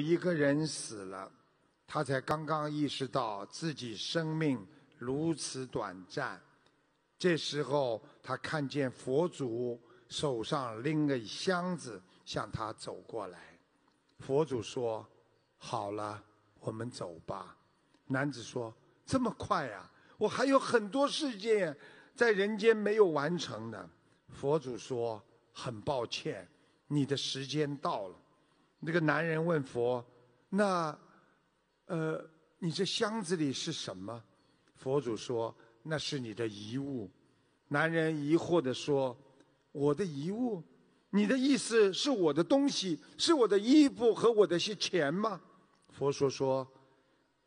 一个人死了，他才刚刚意识到自己生命如此短暂。这时候，他看见佛祖手上拎个箱子向他走过来。佛祖说：“好了，我们走吧。”男子说：“这么快呀，我还有很多事件在人间没有完成呢。”佛祖说：“很抱歉，你的时间到了。”那个男人问佛：“那，呃，你这箱子里是什么？”佛祖说：“那是你的遗物。”男人疑惑地说：“我的遗物？你的意思是我的东西，是我的衣服和我的些钱吗？”佛说：“说，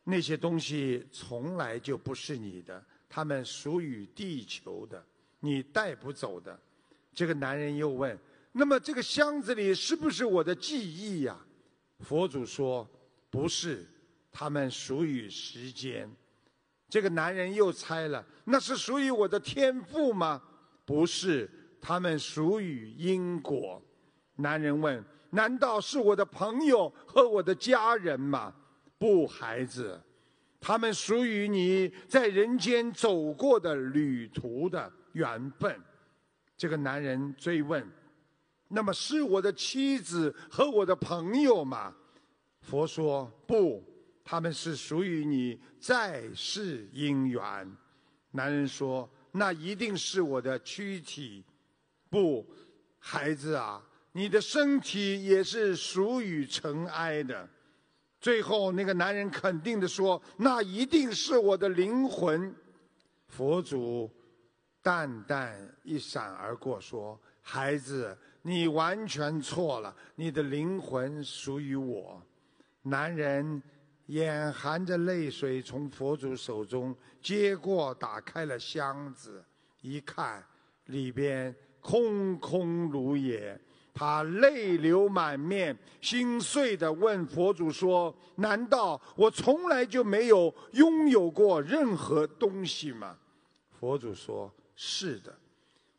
那些东西从来就不是你的，他们属于地球的，你带不走的。”这个男人又问。那么这个箱子里是不是我的记忆呀？佛祖说不是，他们属于时间。这个男人又猜了，那是属于我的天赋吗？不是，他们属于因果。男人问：难道是我的朋友和我的家人吗？不，孩子，他们属于你在人间走过的旅途的缘分。这个男人追问。那么是我的妻子和我的朋友吗？佛说不，他们是属于你在世姻缘。男人说，那一定是我的躯体。不，孩子啊，你的身体也是属于尘埃的。最后，那个男人肯定地说，那一定是我的灵魂。佛祖淡淡一闪而过说。孩子，你完全错了。你的灵魂属于我。男人眼含着泪水，从佛祖手中接过，打开了箱子，一看里边空空如也。他泪流满面，心碎的问佛祖说：“难道我从来就没有拥有过任何东西吗？”佛祖说：“是的。”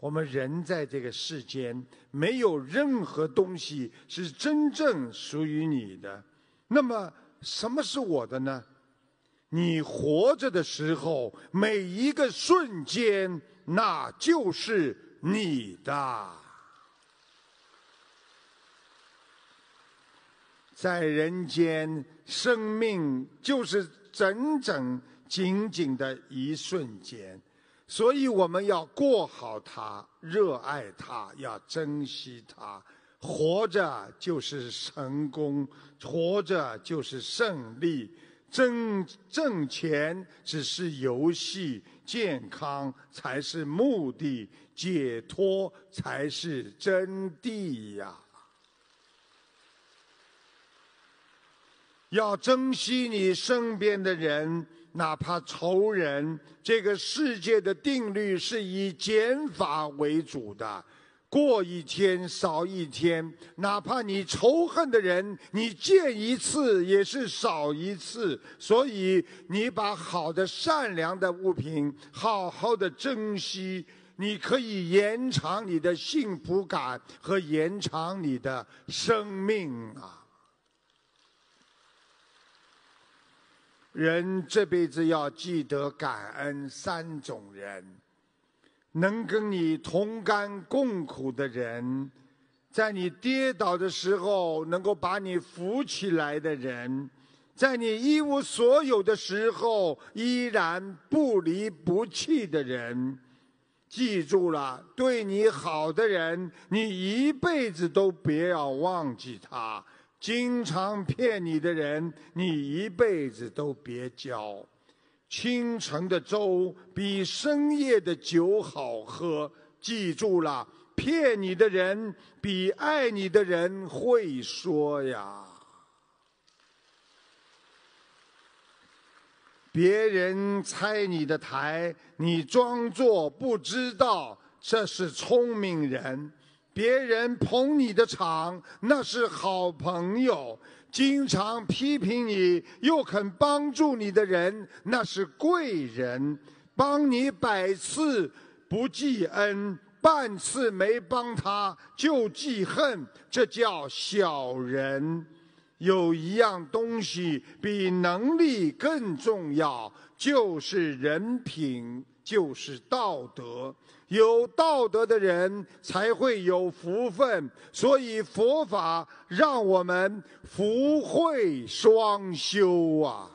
我们人在这个世间，没有任何东西是真正属于你的。那么，什么是我的呢？你活着的时候，每一个瞬间，那就是你的。在人间，生命就是整整、紧紧的一瞬间。所以我们要过好它，热爱它，要珍惜它。活着就是成功，活着就是胜利。挣挣钱只是游戏，健康才是目的，解脱才是真谛呀！要珍惜你身边的人。哪怕仇人，这个世界的定律是以减法为主的，过一天少一天。哪怕你仇恨的人，你见一次也是少一次。所以，你把好的、善良的物品好好的珍惜，你可以延长你的幸福感和延长你的生命啊。人这辈子要记得感恩三种人：能跟你同甘共苦的人，在你跌倒的时候能够把你扶起来的人，在你一无所有的时候依然不离不弃的人。记住了，对你好的人，你一辈子都别要忘记他。经常骗你的人，你一辈子都别交。清晨的粥比深夜的酒好喝，记住了，骗你的人比爱你的人会说呀。别人拆你的台，你装作不知道，这是聪明人。别人捧你的场，那是好朋友；经常批评你又肯帮助你的人，那是贵人；帮你百次不记恩，半次没帮他就记恨，这叫小人。有一样东西比能力更重要，就是人品。就是道德，有道德的人才会有福分，所以佛法让我们福慧双修啊。